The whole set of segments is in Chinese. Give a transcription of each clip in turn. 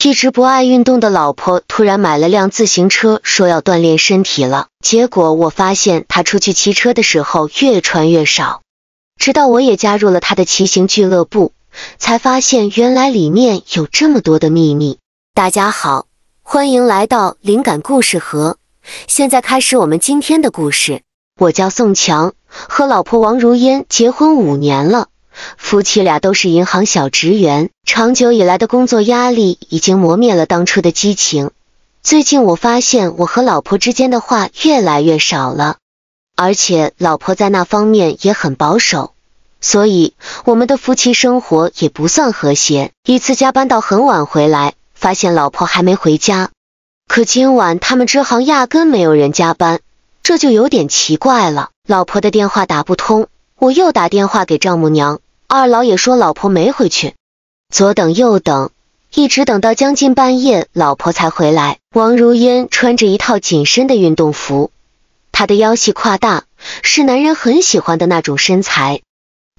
一直不爱运动的老婆突然买了辆自行车，说要锻炼身体了。结果我发现她出去骑车的时候越穿越少，直到我也加入了他的骑行俱乐部，才发现原来里面有这么多的秘密。大家好，欢迎来到灵感故事盒，现在开始我们今天的故事。我叫宋强，和老婆王如烟结婚五年了。夫妻俩都是银行小职员，长久以来的工作压力已经磨灭了当初的激情。最近我发现我和老婆之间的话越来越少了，而且老婆在那方面也很保守，所以我们的夫妻生活也不算和谐。一次加班到很晚回来，发现老婆还没回家，可今晚他们支行压根没有人加班，这就有点奇怪了。老婆的电话打不通，我又打电话给丈母娘。二老也说老婆没回去，左等右等，一直等到将近半夜，老婆才回来。王如烟穿着一套紧身的运动服，她的腰细胯大，是男人很喜欢的那种身材。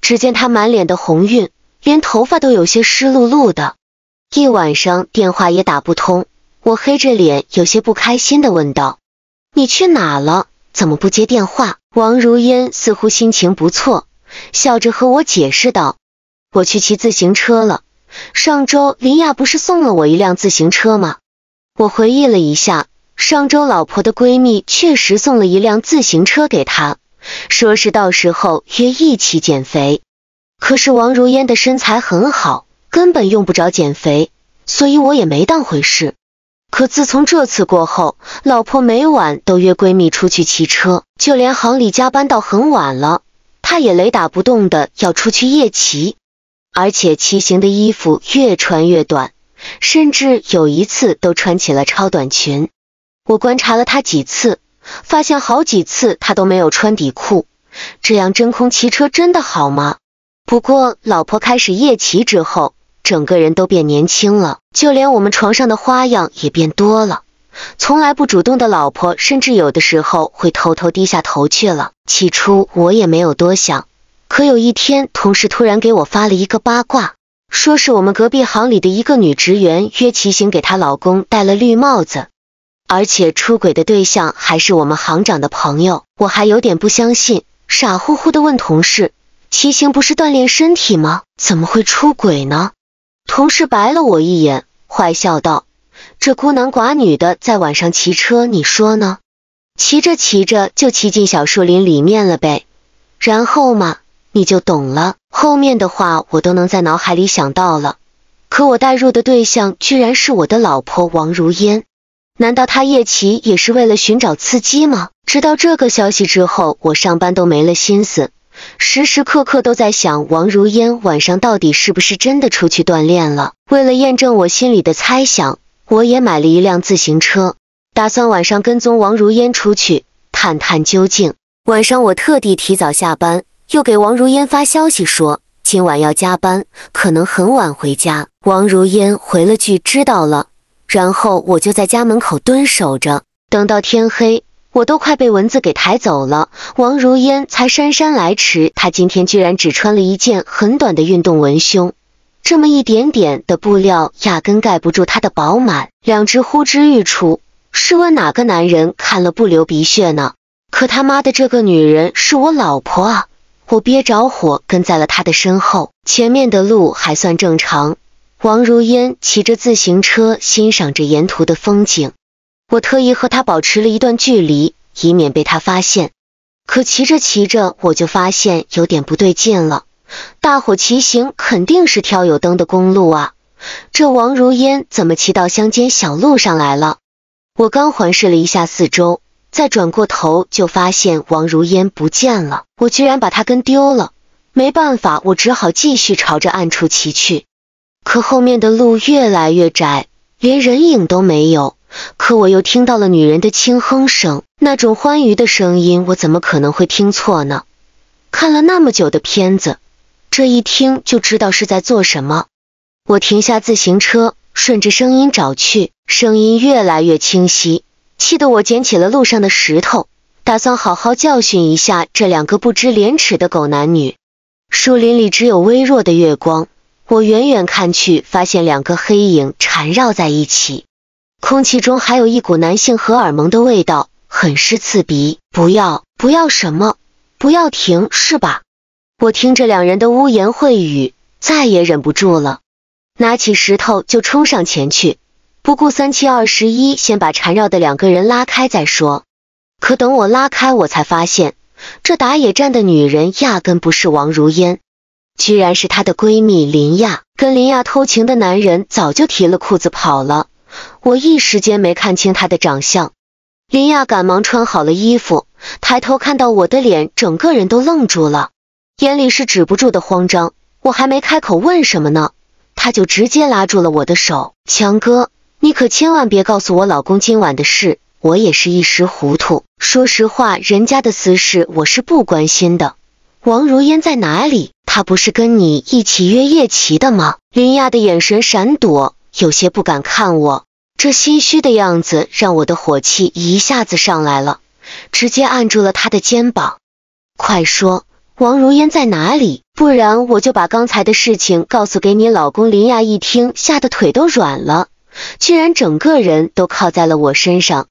只见她满脸的红晕，连头发都有些湿漉漉的。一晚上电话也打不通，我黑着脸，有些不开心的问道：“你去哪了？怎么不接电话？”王如烟似乎心情不错。笑着和我解释道：“我去骑自行车了。上周林亚不是送了我一辆自行车吗？我回忆了一下，上周老婆的闺蜜确实送了一辆自行车给她，说是到时候约一起减肥。可是王如烟的身材很好，根本用不着减肥，所以我也没当回事。可自从这次过后，老婆每晚都约闺蜜出去骑车，就连行里加班到很晚了。”他也雷打不动的要出去夜骑，而且骑行的衣服越穿越短，甚至有一次都穿起了超短裙。我观察了他几次，发现好几次他都没有穿底裤，这样真空骑车真的好吗？不过老婆开始夜骑之后，整个人都变年轻了，就连我们床上的花样也变多了。从来不主动的老婆，甚至有的时候会偷偷低下头去了。起初我也没有多想，可有一天，同事突然给我发了一个八卦，说是我们隔壁行里的一个女职员约骑行给她老公戴了绿帽子，而且出轨的对象还是我们行长的朋友。我还有点不相信，傻乎乎的问同事：“骑行不是锻炼身体吗？怎么会出轨呢？”同事白了我一眼，坏笑道。这孤男寡女的在晚上骑车，你说呢？骑着骑着就骑进小树林里面了呗，然后嘛，你就懂了。后面的话我都能在脑海里想到了，可我带入的对象居然是我的老婆王如烟，难道她夜骑也是为了寻找刺激吗？知道这个消息之后，我上班都没了心思，时时刻刻都在想王如烟晚上到底是不是真的出去锻炼了？为了验证我心里的猜想。我也买了一辆自行车，打算晚上跟踪王如烟出去探探究竟。晚上我特地提早下班，又给王如烟发消息说今晚要加班，可能很晚回家。王如烟回了句“知道了”，然后我就在家门口蹲守着，等到天黑，我都快被蚊子给抬走了。王如烟才姗姗来迟，她今天居然只穿了一件很短的运动文胸。这么一点点的布料，压根盖不住她的饱满，两只呼之欲出。试问哪个男人看了不流鼻血呢？可他妈的，这个女人是我老婆啊！我憋着火跟在了他的身后。前面的路还算正常，王如烟骑着自行车欣赏着沿途的风景。我特意和他保持了一段距离，以免被他发现。可骑着骑着，我就发现有点不对劲了。大伙骑行肯定是挑有灯的公路啊，这王如烟怎么骑到乡间小路上来了？我刚环视了一下四周，再转过头就发现王如烟不见了。我居然把她跟丢了！没办法，我只好继续朝着暗处骑去。可后面的路越来越窄，连人影都没有。可我又听到了女人的轻哼声，那种欢愉的声音，我怎么可能会听错呢？看了那么久的片子。这一听就知道是在做什么，我停下自行车，顺着声音找去，声音越来越清晰，气得我捡起了路上的石头，打算好好教训一下这两个不知廉耻的狗男女。树林里只有微弱的月光，我远远看去，发现两个黑影缠绕在一起，空气中还有一股男性荷尔蒙的味道，很是刺鼻。不要，不要什么？不要停是吧？我听着两人的污言秽语，再也忍不住了，拿起石头就冲上前去，不顾三七二十一，先把缠绕的两个人拉开再说。可等我拉开，我才发现，这打野战的女人压根不是王如烟，居然是她的闺蜜林亚。跟林亚偷情的男人早就提了裤子跑了，我一时间没看清她的长相。林亚赶忙穿好了衣服，抬头看到我的脸，整个人都愣住了。眼里是止不住的慌张，我还没开口问什么呢，他就直接拉住了我的手。强哥，你可千万别告诉我老公今晚的事，我也是一时糊涂。说实话，人家的私事我是不关心的。王如烟在哪里？他不是跟你一起约夜骑的吗？林亚的眼神闪躲，有些不敢看我，这心虚的样子让我的火气一下子上来了，直接按住了他的肩膀。快说！王如烟在哪里？不然我就把刚才的事情告诉给你老公林亚。一听，吓得腿都软了，居然整个人都靠在了我身上。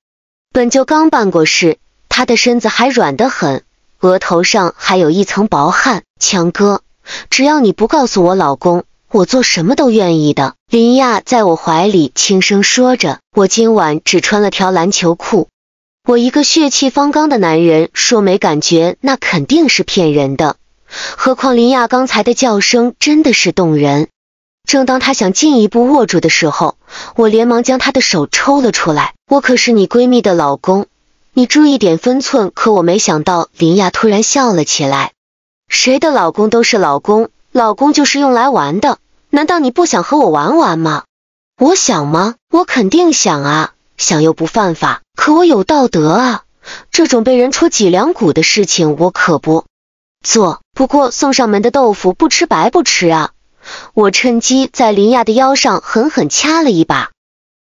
本就刚办过事，他的身子还软得很，额头上还有一层薄汗。强哥，只要你不告诉我老公，我做什么都愿意的。林亚在我怀里轻声说着：“我今晚只穿了条篮球裤。”我一个血气方刚的男人说没感觉，那肯定是骗人的。何况林亚刚才的叫声真的是动人。正当他想进一步握住的时候，我连忙将他的手抽了出来。我可是你闺蜜的老公，你注意点分寸。可我没想到，林亚突然笑了起来。谁的老公都是老公，老公就是用来玩的。难道你不想和我玩玩吗？我想吗？我肯定想啊。想又不犯法，可我有道德啊！这种被人戳脊梁骨的事情，我可不做。不过送上门的豆腐不吃白不吃啊！我趁机在林亚的腰上狠狠掐了一把，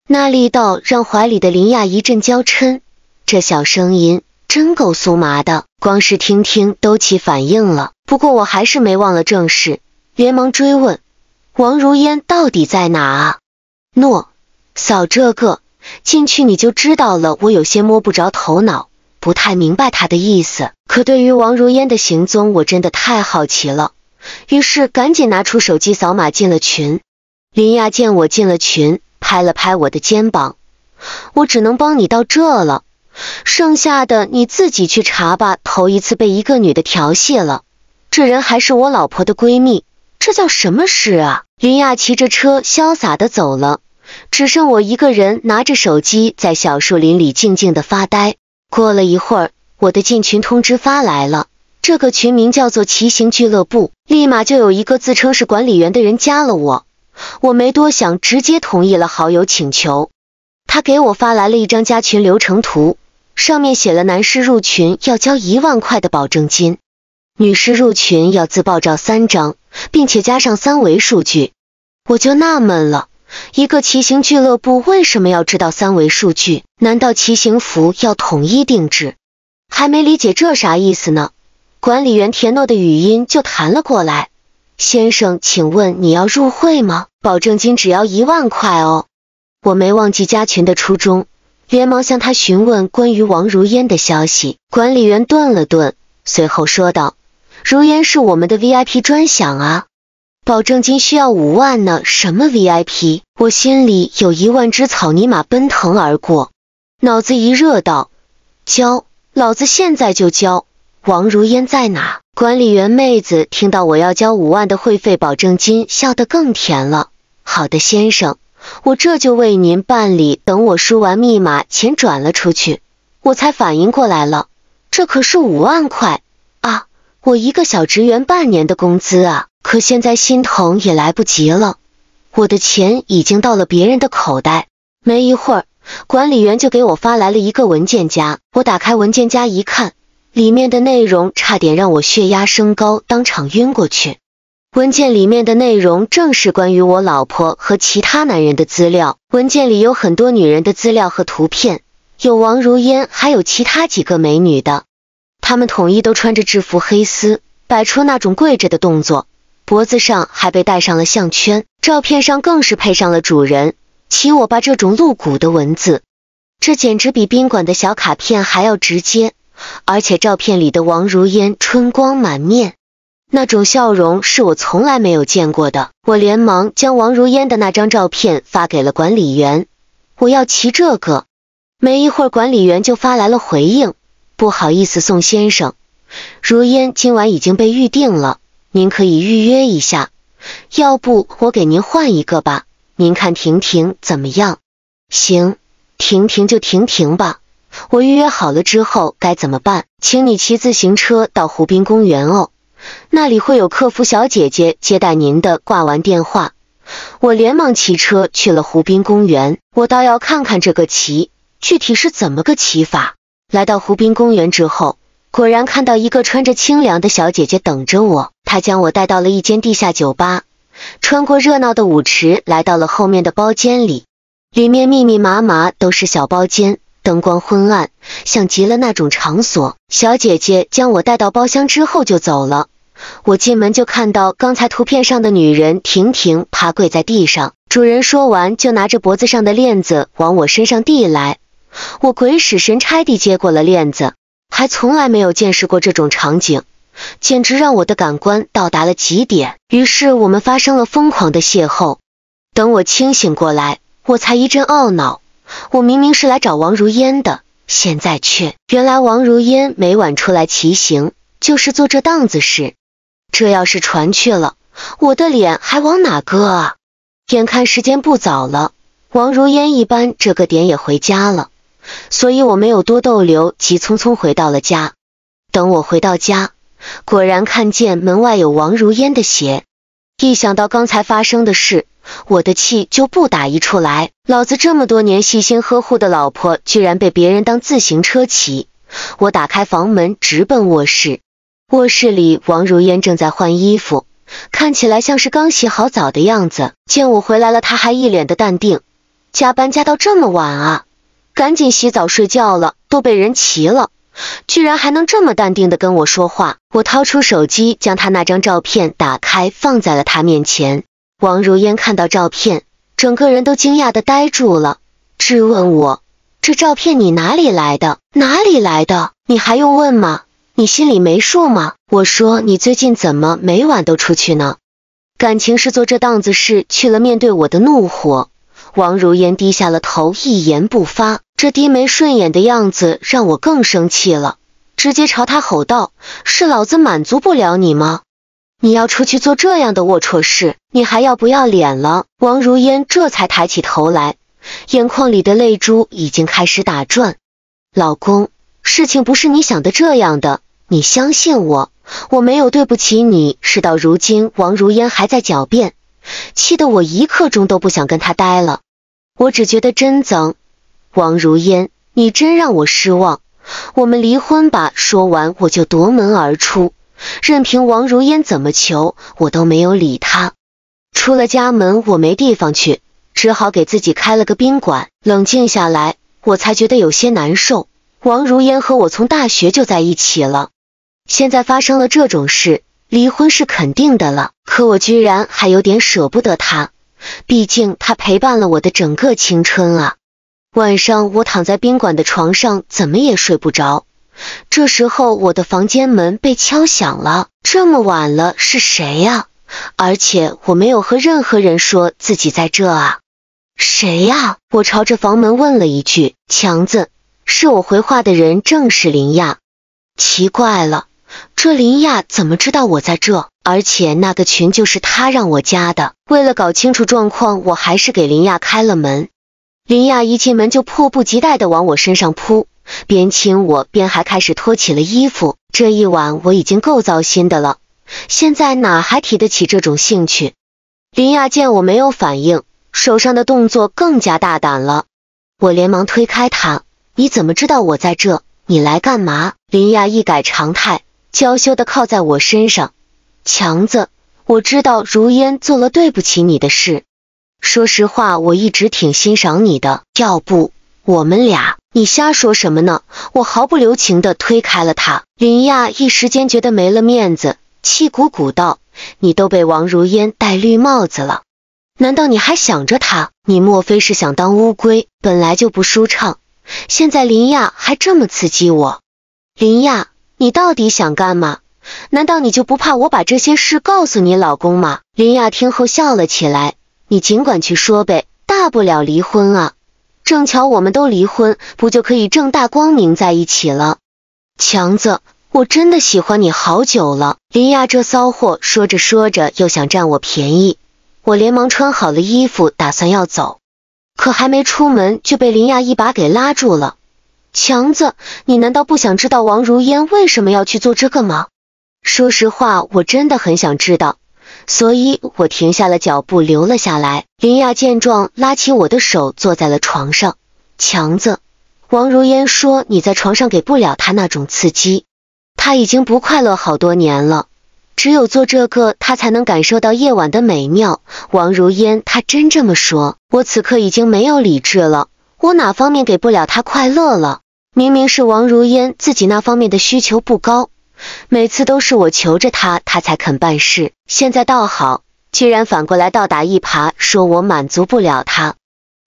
那力道让怀里的林亚一阵娇嗔。这小声音真够酥麻的，光是听听都起反应了。不过我还是没忘了正事，连忙追问：王如烟到底在哪？啊？”诺，扫这个。进去你就知道了，我有些摸不着头脑，不太明白他的意思。可对于王如烟的行踪，我真的太好奇了，于是赶紧拿出手机扫码进了群。林亚见我进了群，拍了拍我的肩膀，我只能帮你到这了，剩下的你自己去查吧。头一次被一个女的调戏了，这人还是我老婆的闺蜜，这叫什么事啊？林亚骑着车潇洒的走了。只剩我一个人拿着手机在小树林里静静的发呆。过了一会儿，我的进群通知发来了。这个群名叫做“骑行俱乐部”，立马就有一个自称是管理员的人加了我。我没多想，直接同意了好友请求。他给我发来了一张加群流程图，上面写了男士入群要交一万块的保证金，女士入群要自爆照三张，并且加上三维数据。我就纳闷了。一个骑行俱乐部为什么要知道三维数据？难道骑行服要统一定制？还没理解这啥意思呢，管理员田诺的语音就弹了过来。先生，请问你要入会吗？保证金只要一万块哦。我没忘记加群的初衷，连忙向他询问关于王如烟的消息。管理员顿了顿，随后说道：“如烟是我们的 VIP 专享啊。”保证金需要五万呢，什么 VIP？我心里有一万只草泥马奔腾而过，脑子一热道：“交，老子现在就交。”王如烟在哪？管理员妹子听到我要交五万的会费保证金，笑得更甜了。好的，先生，我这就为您办理。等我输完密码，钱转了出去，我才反应过来了，这可是五万块啊！我一个小职员半年的工资啊！可现在心疼也来不及了，我的钱已经到了别人的口袋。没一会儿，管理员就给我发来了一个文件夹。我打开文件夹一看，里面的内容差点让我血压升高，当场晕过去。文件里面的内容正是关于我老婆和其他男人的资料。文件里有很多女人的资料和图片，有王如烟，还有其他几个美女的。她们统一都穿着制服黑丝，摆出那种跪着的动作。脖子上还被戴上了项圈，照片上更是配上了主人。骑我爸这种露骨的文字，这简直比宾馆的小卡片还要直接。而且照片里的王如烟春光满面，那种笑容是我从来没有见过的。我连忙将王如烟的那张照片发给了管理员，我要骑这个。没一会儿，管理员就发来了回应：“不好意思，宋先生，如烟今晚已经被预定了。”您可以预约一下，要不我给您换一个吧？您看婷婷怎么样？行，婷婷就婷婷吧。我预约好了之后该怎么办？请你骑自行车到湖滨公园哦，那里会有客服小姐姐接待您的。挂完电话，我连忙骑车去了湖滨公园。我倒要看看这个骑具体是怎么个骑法。来到湖滨公园之后，果然看到一个穿着清凉的小姐姐等着我。他将我带到了一间地下酒吧，穿过热闹的舞池，来到了后面的包间里。里面密密麻麻都是小包间，灯光昏暗，像极了那种场所。小姐姐将我带到包厢之后就走了。我进门就看到刚才图片上的女人婷婷趴跪在地上。主人说完，就拿着脖子上的链子往我身上递来。我鬼使神差地接过了链子，还从来没有见识过这种场景。简直让我的感官到达了极点。于是我们发生了疯狂的邂逅。等我清醒过来，我才一阵懊恼。我明明是来找王如烟的，现在却……原来王如烟每晚出来骑行，就是做这档子事。这要是传去了，我的脸还往哪搁啊？眼看时间不早了，王如烟一般这个点也回家了，所以我没有多逗留，急匆匆回到了家。等我回到家。果然看见门外有王如烟的鞋，一想到刚才发生的事，我的气就不打一处来。老子这么多年细心呵护的老婆，居然被别人当自行车骑！我打开房门，直奔卧室。卧室里，王如烟正在换衣服，看起来像是刚洗好澡的样子。见我回来了，她还一脸的淡定。加班加到这么晚啊？赶紧洗澡睡觉了，都被人骑了。居然还能这么淡定的跟我说话！我掏出手机，将他那张照片打开放在了他面前。王如烟看到照片，整个人都惊讶的呆住了，质问我：“这照片你哪里来的？哪里来的？你还用问吗？你心里没数吗？”我说：“你最近怎么每晚都出去呢？感情是做这档子事去了，面对我的怒火。”王如烟低下了头，一言不发。这低眉顺眼的样子让我更生气了，直接朝他吼道：“是老子满足不了你吗？你要出去做这样的龌龊事，你还要不要脸了？”王如烟这才抬起头来，眼眶里的泪珠已经开始打转。老公，事情不是你想的这样的，你相信我，我没有对不起你。事到如今，王如烟还在狡辩，气得我一刻钟都不想跟他待了。我只觉得真脏，王如烟，你真让我失望。我们离婚吧！说完，我就夺门而出，任凭王如烟怎么求，我都没有理他。出了家门，我没地方去，只好给自己开了个宾馆。冷静下来，我才觉得有些难受。王如烟和我从大学就在一起了，现在发生了这种事，离婚是肯定的了。可我居然还有点舍不得他。毕竟他陪伴了我的整个青春啊！晚上我躺在宾馆的床上，怎么也睡不着。这时候，我的房间门被敲响了。这么晚了，是谁呀？而且我没有和任何人说自己在这啊！谁呀？我朝着房门问了一句。强子，是我回话的人，正是林亚。奇怪了，这林亚怎么知道我在这？而且那个群就是他让我加的。为了搞清楚状况，我还是给林亚开了门。林亚一进门就迫不及待地往我身上扑，边亲我边还开始脱起了衣服。这一晚我已经够糟心的了，现在哪还提得起这种兴趣？林亚见我没有反应，手上的动作更加大胆了。我连忙推开他：“你怎么知道我在这？你来干嘛？”林亚一改常态，娇羞地靠在我身上。强子，我知道如烟做了对不起你的事。说实话，我一直挺欣赏你的。要不，我们俩……你瞎说什么呢？我毫不留情的推开了他。林亚一时间觉得没了面子，气鼓鼓道：“你都被王如烟戴绿帽子了，难道你还想着他？你莫非是想当乌龟？本来就不舒畅，现在林亚还这么刺激我。林亚，你到底想干嘛？”难道你就不怕我把这些事告诉你老公吗？林亚听后笑了起来，你尽管去说呗，大不了离婚啊。正巧我们都离婚，不就可以正大光明在一起了？强子，我真的喜欢你好久了。林亚这骚货说着说着又想占我便宜，我连忙穿好了衣服，打算要走，可还没出门就被林亚一把给拉住了。强子，你难道不想知道王如烟为什么要去做这个吗？说实话，我真的很想知道，所以我停下了脚步，留了下来。林亚见状，拉起我的手，坐在了床上。强子，王如烟说：“你在床上给不了他那种刺激，他已经不快乐好多年了，只有做这个，他才能感受到夜晚的美妙。”王如烟，他真这么说？我此刻已经没有理智了，我哪方面给不了他快乐了？明明是王如烟自己那方面的需求不高。每次都是我求着他，他才肯办事。现在倒好，居然反过来倒打一耙，说我满足不了他。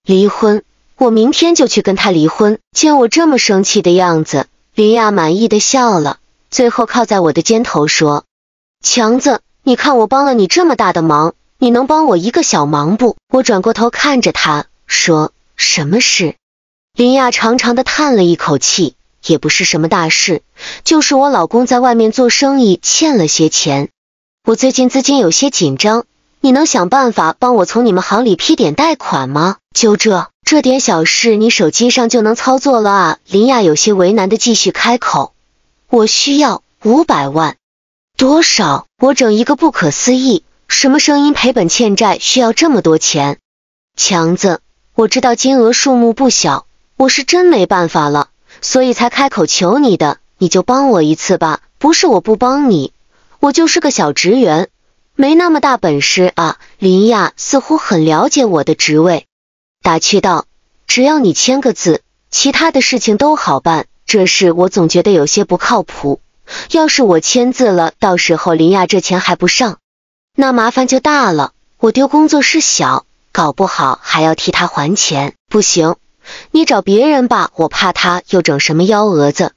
离婚，我明天就去跟他离婚。见我这么生气的样子，林亚满意的笑了，最后靠在我的肩头说：“强子，你看我帮了你这么大的忙，你能帮我一个小忙不？”我转过头看着他，说：“什么事？”林亚长长的叹了一口气。也不是什么大事，就是我老公在外面做生意欠了些钱，我最近资金有些紧张，你能想办法帮我从你们行里批点贷款吗？就这这点小事，你手机上就能操作了啊？林亚有些为难的继续开口，我需要五百万，多少？我整一个不可思议，什么声音赔本欠债需要这么多钱？强子，我知道金额数目不小，我是真没办法了。所以才开口求你的，你就帮我一次吧。不是我不帮你，我就是个小职员，没那么大本事啊。林亚似乎很了解我的职位，打趣道：“只要你签个字，其他的事情都好办。这事我总觉得有些不靠谱。要是我签字了，到时候林亚这钱还不上，那麻烦就大了。我丢工作是小，搞不好还要替他还钱，不行。”你找别人吧，我怕他又整什么幺蛾子。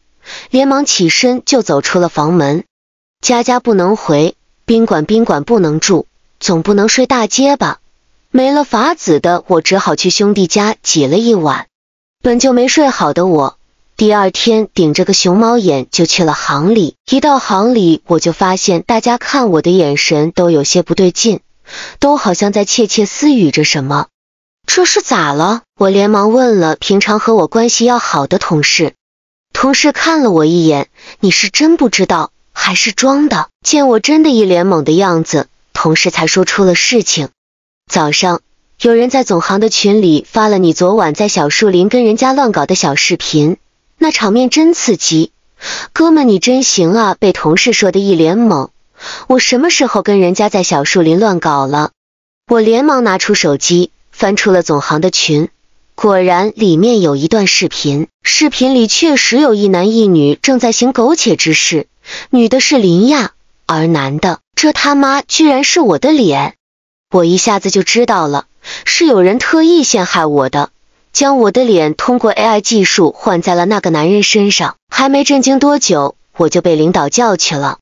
连忙起身就走出了房门。家家不能回，宾馆宾馆不能住，总不能睡大街吧？没了法子的我只好去兄弟家挤了一晚。本就没睡好的我，第二天顶着个熊猫眼就去了行里。一到行里，我就发现大家看我的眼神都有些不对劲，都好像在窃窃私语着什么。这是咋了？我连忙问了平常和我关系要好的同事，同事看了我一眼：“你是真不知道还是装的？”见我真的一脸懵的样子，同事才说出了事情：早上有人在总行的群里发了你昨晚在小树林跟人家乱搞的小视频，那场面真刺激，哥们你真行啊！被同事说的一脸懵，我什么时候跟人家在小树林乱搞了？我连忙拿出手机。翻出了总行的群，果然里面有一段视频，视频里确实有一男一女正在行苟且之事，女的是林亚，而男的，这他妈居然是我的脸！我一下子就知道了，是有人特意陷害我的，将我的脸通过 AI 技术换在了那个男人身上。还没震惊多久，我就被领导叫去了，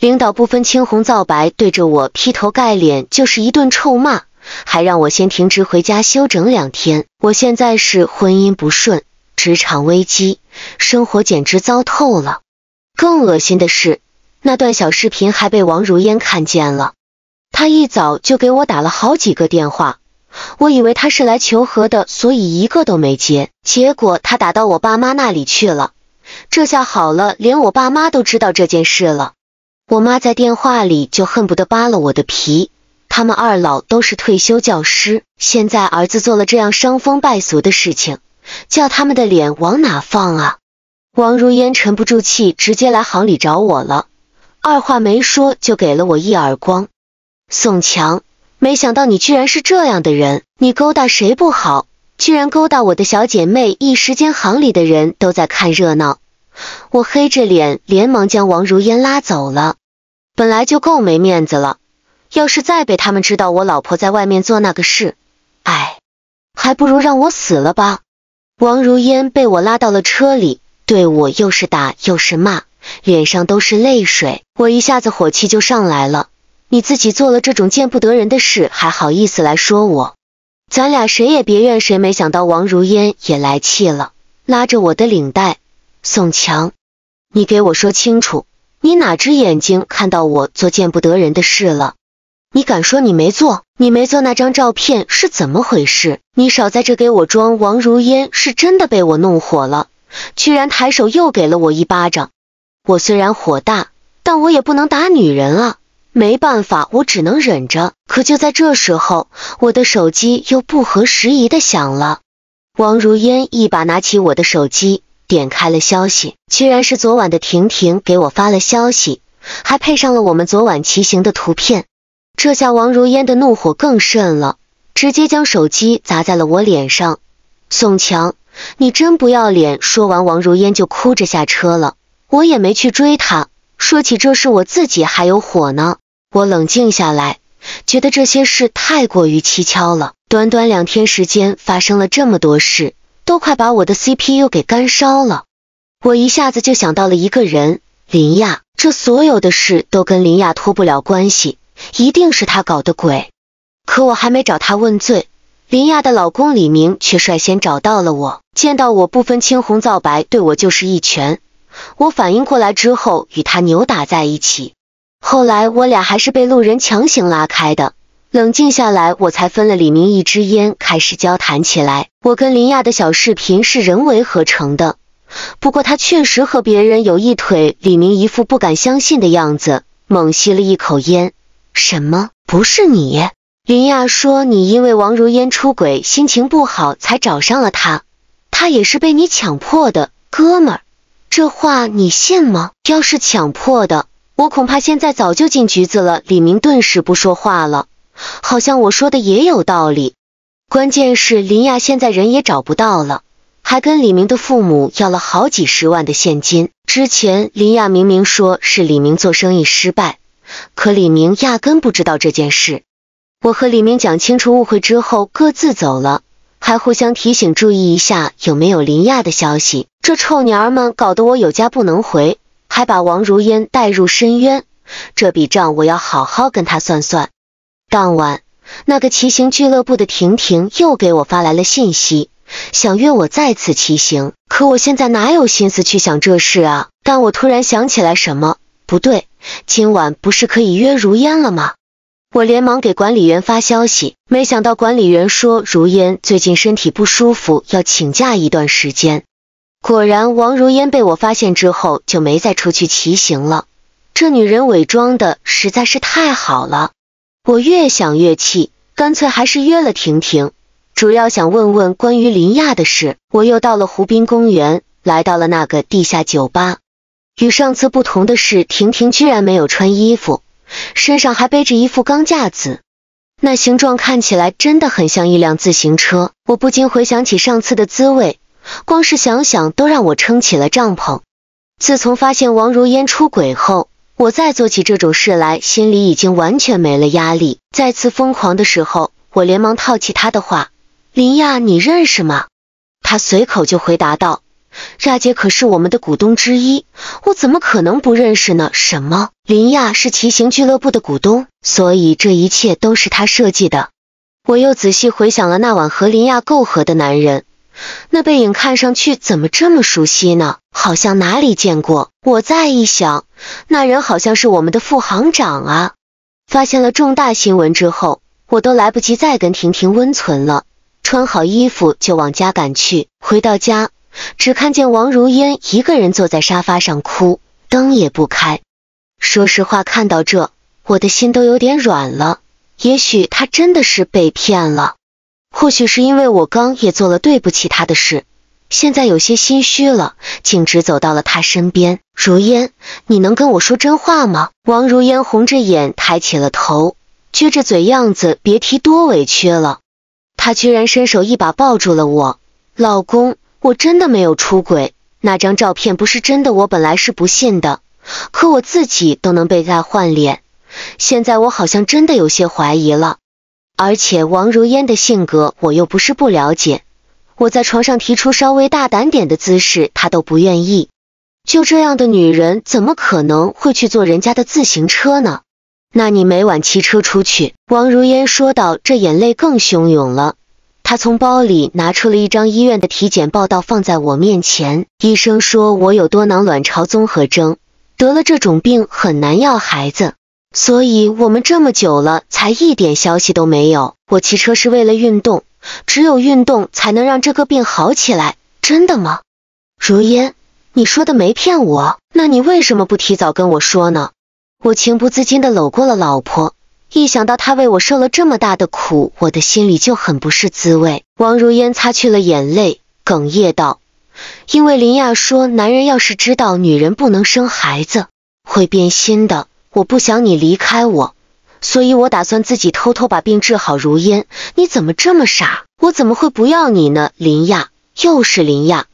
领导不分青红皂白，对着我劈头盖脸就是一顿臭骂。还让我先停职回家休整两天。我现在是婚姻不顺，职场危机，生活简直糟透了。更恶心的是，那段小视频还被王如烟看见了。他一早就给我打了好几个电话，我以为他是来求和的，所以一个都没接。结果他打到我爸妈那里去了。这下好了，连我爸妈都知道这件事了。我妈在电话里就恨不得扒了我的皮。他们二老都是退休教师，现在儿子做了这样伤风败俗的事情，叫他们的脸往哪放啊？王如烟沉不住气，直接来行里找我了，二话没说就给了我一耳光。宋强，没想到你居然是这样的人！你勾搭谁不好，居然勾搭我的小姐妹！一时间，行里的人都在看热闹。我黑着脸，连忙将王如烟拉走了。本来就够没面子了。要是再被他们知道我老婆在外面做那个事，哎，还不如让我死了吧。王如烟被我拉到了车里，对我又是打又是骂，脸上都是泪水。我一下子火气就上来了。你自己做了这种见不得人的事，还好意思来说我？咱俩谁也别怨谁。没想到王如烟也来气了，拉着我的领带，宋强，你给我说清楚，你哪只眼睛看到我做见不得人的事了？你敢说你没做？你没做那张照片是怎么回事？你少在这给我装！王如烟是真的被我弄火了，居然抬手又给了我一巴掌。我虽然火大，但我也不能打女人啊。没办法，我只能忍着。可就在这时候，我的手机又不合时宜的响了。王如烟一把拿起我的手机，点开了消息，居然是昨晚的婷婷给我发了消息，还配上了我们昨晚骑行的图片。这下王如烟的怒火更甚了，直接将手机砸在了我脸上。宋强，你真不要脸！说完，王如烟就哭着下车了。我也没去追她。说起这事，我自己还有火呢。我冷静下来，觉得这些事太过于蹊跷了。短短两天时间发生了这么多事，都快把我的 CPU 给干烧了。我一下子就想到了一个人，林亚。这所有的事都跟林亚脱不了关系。一定是他搞的鬼，可我还没找他问罪，林亚的老公李明却率先找到了我。见到我不分青红皂白，对我就是一拳。我反应过来之后，与他扭打在一起。后来我俩还是被路人强行拉开的。冷静下来，我才分了李明一支烟，开始交谈起来。我跟林亚的小视频是人为合成的，不过他确实和别人有一腿。李明一副不敢相信的样子，猛吸了一口烟。什么？不是你？林亚说你因为王如烟出轨，心情不好才找上了他，他也是被你强迫的，哥们儿，这话你信吗？要是强迫的，我恐怕现在早就进局子了。李明顿时不说话了，好像我说的也有道理。关键是林亚现在人也找不到了，还跟李明的父母要了好几十万的现金。之前林亚明明说是李明做生意失败。可李明压根不知道这件事。我和李明讲清楚误会之后，各自走了，还互相提醒注意一下有没有林亚的消息。这臭娘们搞得我有家不能回，还把王如烟带入深渊。这笔账我要好好跟他算算。当晚，那个骑行俱乐部的婷婷又给我发来了信息，想约我再次骑行。可我现在哪有心思去想这事啊？但我突然想起来什么。不对，今晚不是可以约如烟了吗？我连忙给管理员发消息，没想到管理员说如烟最近身体不舒服，要请假一段时间。果然，王如烟被我发现之后就没再出去骑行了。这女人伪装的实在是太好了，我越想越气，干脆还是约了婷婷，主要想问问关于林亚的事。我又到了湖滨公园，来到了那个地下酒吧。与上次不同的是，婷婷居然没有穿衣服，身上还背着一副钢架子，那形状看起来真的很像一辆自行车。我不禁回想起上次的滋味，光是想想都让我撑起了帐篷。自从发现王如烟出轨后，我再做起这种事来，心里已经完全没了压力。再次疯狂的时候，我连忙套起他的话：“林亚，你认识吗？”他随口就回答道。亚姐可是我们的股东之一，我怎么可能不认识呢？什么？林亚是骑行俱乐部的股东，所以这一切都是他设计的。我又仔细回想了那晚和林亚媾合的男人，那背影看上去怎么这么熟悉呢？好像哪里见过。我再一想，那人好像是我们的副行长啊！发现了重大新闻之后，我都来不及再跟婷婷温存了，穿好衣服就往家赶去。回到家。只看见王如烟一个人坐在沙发上哭，灯也不开。说实话，看到这，我的心都有点软了。也许他真的是被骗了，或许是因为我刚也做了对不起他的事，现在有些心虚了，径直走到了他身边。如烟，你能跟我说真话吗？王如烟红着眼抬起了头，撅着嘴，样子别提多委屈了。她居然伸手一把抱住了我，老公。我真的没有出轨，那张照片不是真的。我本来是不信的，可我自己都能被他换脸，现在我好像真的有些怀疑了。而且王如烟的性格，我又不是不了解。我在床上提出稍微大胆点的姿势，她都不愿意。就这样的女人，怎么可能会去坐人家的自行车呢？那你每晚骑车出去？王如烟说道，这眼泪更汹涌了。他从包里拿出了一张医院的体检报道，放在我面前。医生说我有多囊卵巢综合征，得了这种病很难要孩子，所以我们这么久了才一点消息都没有。我骑车是为了运动，只有运动才能让这个病好起来。真的吗？如烟，你说的没骗我。那你为什么不提早跟我说呢？我情不自禁地搂过了老婆。一想到他为我受了这么大的苦，我的心里就很不是滋味。王如烟擦去了眼泪，哽咽道：“因为林亚说，男人要是知道女人不能生孩子，会变心的。我不想你离开我，所以，我打算自己偷偷把病治好。”如烟，你怎么这么傻？我怎么会不要你呢？林亚，又是林亚，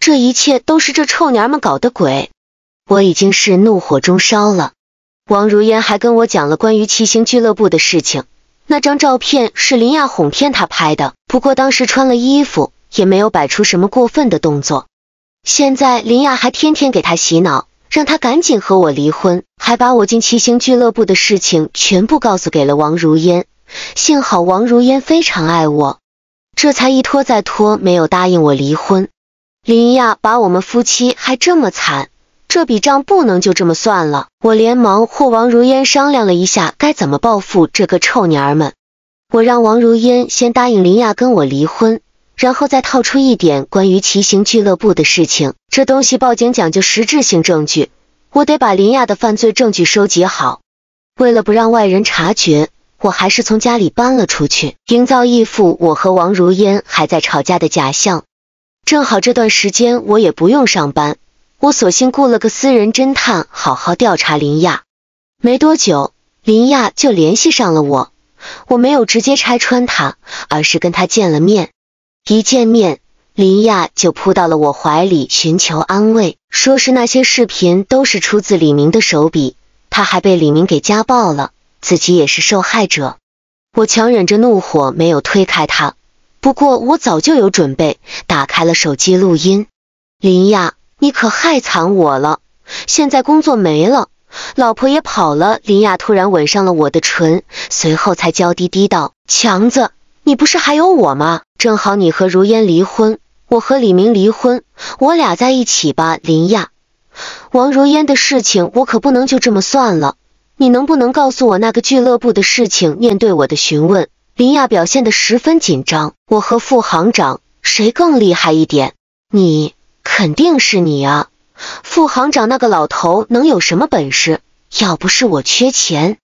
这一切都是这臭娘们搞的鬼！我已经是怒火中烧了。王如烟还跟我讲了关于七星俱乐部的事情，那张照片是林亚哄骗他拍的，不过当时穿了衣服，也没有摆出什么过分的动作。现在林亚还天天给他洗脑，让他赶紧和我离婚，还把我进七星俱乐部的事情全部告诉给了王如烟。幸好王如烟非常爱我，这才一拖再拖，没有答应我离婚。林亚把我们夫妻还这么惨。这笔账不能就这么算了。我连忙和王如烟商量了一下该怎么报复这个臭娘儿们。我让王如烟先答应林亚跟我离婚，然后再套出一点关于骑行俱乐部的事情。这东西报警讲究实质性证据，我得把林亚的犯罪证据收集好。为了不让外人察觉，我还是从家里搬了出去，营造义父我和王如烟还在吵架的假象。正好这段时间我也不用上班。我索性雇了个私人侦探，好好调查林亚。没多久，林亚就联系上了我。我没有直接拆穿他，而是跟他见了面。一见面，林亚就扑到了我怀里，寻求安慰，说是那些视频都是出自李明的手笔，他还被李明给家暴了，自己也是受害者。我强忍着怒火，没有推开他。不过我早就有准备，打开了手机录音。林亚。你可害惨我了，现在工作没了，老婆也跑了。林亚突然吻上了我的唇，随后才娇滴滴道：“强子，你不是还有我吗？正好你和如烟离婚，我和李明离婚，我俩在一起吧。”林亚，王如烟的事情我可不能就这么算了，你能不能告诉我那个俱乐部的事情？面对我的询问，林亚表现得十分紧张。我和副行长谁更厉害一点？你。肯定是你啊，副行长那个老头能有什么本事？要不是我缺钱，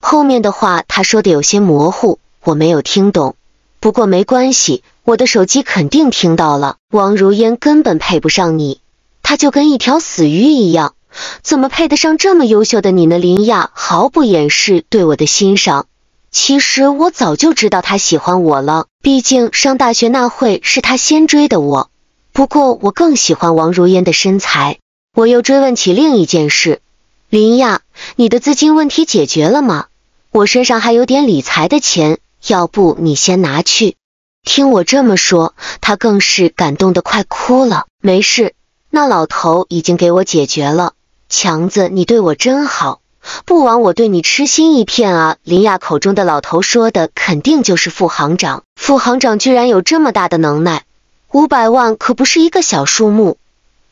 后面的话他说的有些模糊，我没有听懂。不过没关系，我的手机肯定听到了。王如烟根本配不上你，他就跟一条死鱼一样，怎么配得上这么优秀的你呢？林亚毫不掩饰对我的欣赏，其实我早就知道他喜欢我了，毕竟上大学那会是他先追的我。不过我更喜欢王如烟的身材。我又追问起另一件事，林亚，你的资金问题解决了吗？我身上还有点理财的钱，要不你先拿去。听我这么说，他更是感动得快哭了。没事，那老头已经给我解决了。强子，你对我真好，不枉我对你痴心一片啊！林亚口中的老头说的肯定就是副行长，副行长居然有这么大的能耐。五百万可不是一个小数目，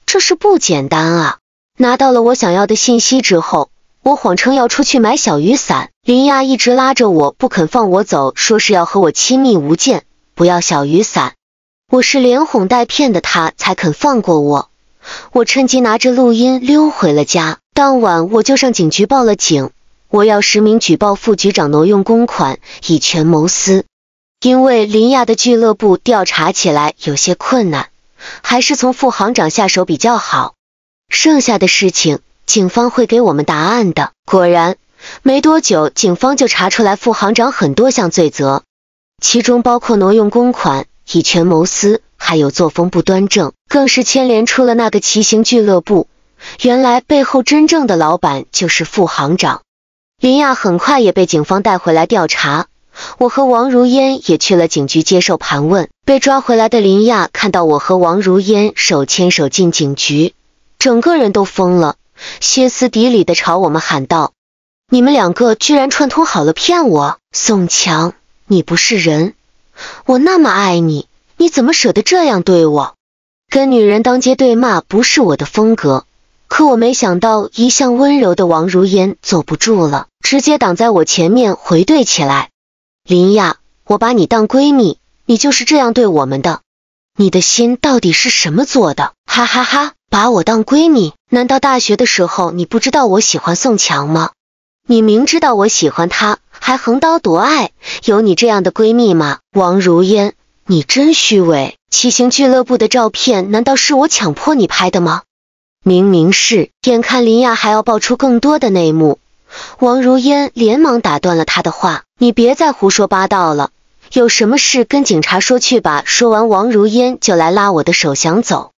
这事不简单啊！拿到了我想要的信息之后，我谎称要出去买小雨伞。林亚一直拉着我不肯放我走，说是要和我亲密无间，不要小雨伞。我是连哄带骗的，他才肯放过我。我趁机拿着录音溜回了家。当晚，我就上警局报了警，我要实名举报副局长挪用公款，以权谋私。因为林亚的俱乐部调查起来有些困难，还是从副行长下手比较好。剩下的事情，警方会给我们答案的。果然，没多久，警方就查出来副行长很多项罪责，其中包括挪用公款、以权谋私，还有作风不端正，更是牵连出了那个骑行俱乐部。原来背后真正的老板就是副行长林亚，很快也被警方带回来调查。我和王如烟也去了警局接受盘问。被抓回来的林亚看到我和王如烟手牵手进警局，整个人都疯了，歇斯底里的朝我们喊道：“你们两个居然串通好了骗我！宋强，你不是人！我那么爱你，你怎么舍得这样对我？”跟女人当街对骂不是我的风格，可我没想到一向温柔的王如烟坐不住了，直接挡在我前面回怼起来。林雅，我把你当闺蜜，你就是这样对我们的，你的心到底是什么做的？哈哈哈，把我当闺蜜？难道大学的时候你不知道我喜欢宋强吗？你明知道我喜欢他，还横刀夺爱，有你这样的闺蜜吗？王如烟，你真虚伪！骑行俱乐部的照片，难道是我强迫你拍的吗？明明是，眼看林亚还要爆出更多的内幕。王如烟连忙打断了他的话：“你别再胡说八道了，有什么事跟警察说去吧。”说完，王如烟就来拉我的手，想走。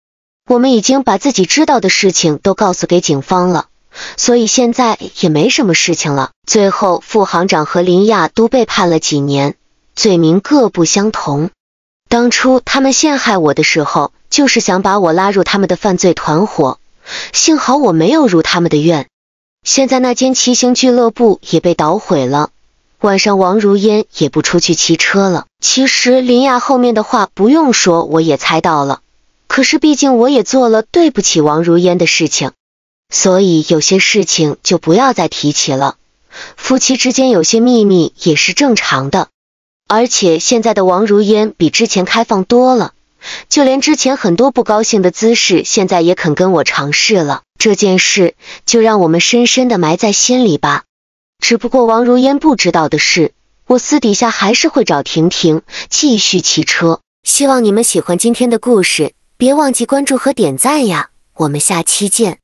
我们已经把自己知道的事情都告诉给警方了，所以现在也没什么事情了。最后，副行长和林亚都被判了几年，罪名各不相同。当初他们陷害我的时候，就是想把我拉入他们的犯罪团伙，幸好我没有如他们的愿。现在那间骑行俱乐部也被捣毁了，晚上王如烟也不出去骑车了。其实林亚后面的话不用说，我也猜到了。可是毕竟我也做了对不起王如烟的事情，所以有些事情就不要再提起了。夫妻之间有些秘密也是正常的，而且现在的王如烟比之前开放多了，就连之前很多不高兴的姿势，现在也肯跟我尝试了。这件事就让我们深深的埋在心里吧。只不过王如烟不知道的是，我私底下还是会找婷婷继续骑车。希望你们喜欢今天的故事，别忘记关注和点赞呀！我们下期见。